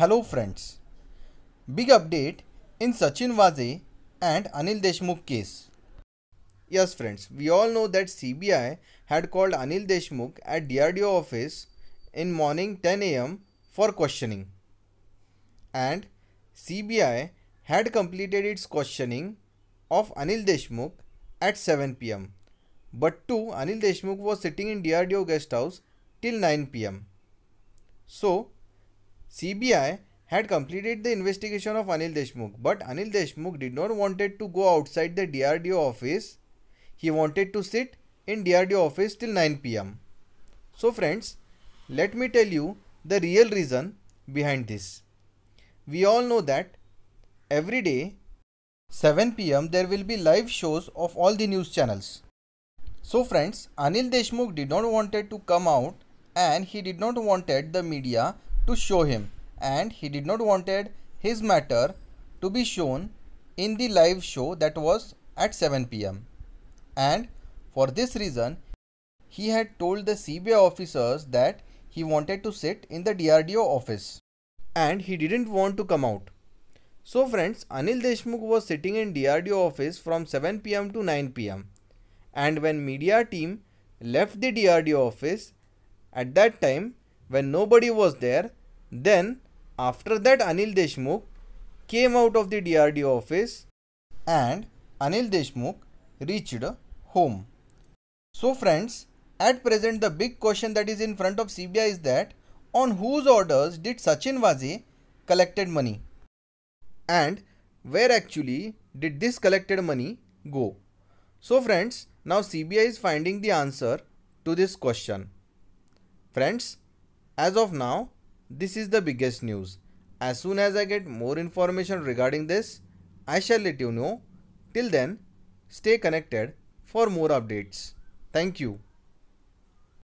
Hello friends. Big update in Sachin Waze and Anil Deshmukh case. Yes friends, we all know that CBI had called Anil Deshmukh at DRDO office in morning 10 am for questioning. And CBI had completed its questioning of Anil Deshmukh at 7 pm. But too, Anil Deshmukh was sitting in DRDO guest house till 9 pm. So, CBI had completed the investigation of Anil Deshmukh, but Anil Deshmukh did not wanted to go outside the DRDO office. He wanted to sit in DRDO office till 9 pm. So friends, let me tell you the real reason behind this. We all know that every day 7 pm there will be live shows of all the news channels. So friends, Anil Deshmukh did not wanted to come out and he did not wanted the media to show him and he did not wanted his matter to be shown in the live show that was at 7 pm. And for this reason, he had told the CBI officers that he wanted to sit in the DRDO office and he didn't want to come out. So friends, Anil Deshmukh was sitting in DRDO office from 7 pm to 9 pm. And when media team left the DRDO office at that time when nobody was there, then, after that, Anil Deshmukh came out of the DRDO office and Anil Deshmukh reached home. So, friends, at present, the big question that is in front of CBI is that on whose orders did Sachin Vaze collected money and where actually did this collected money go? So friends, now CBI is finding the answer to this question. Friends, as of now, this is the biggest news. As soon as I get more information regarding this, I shall let you know. Till then, stay connected for more updates. Thank you.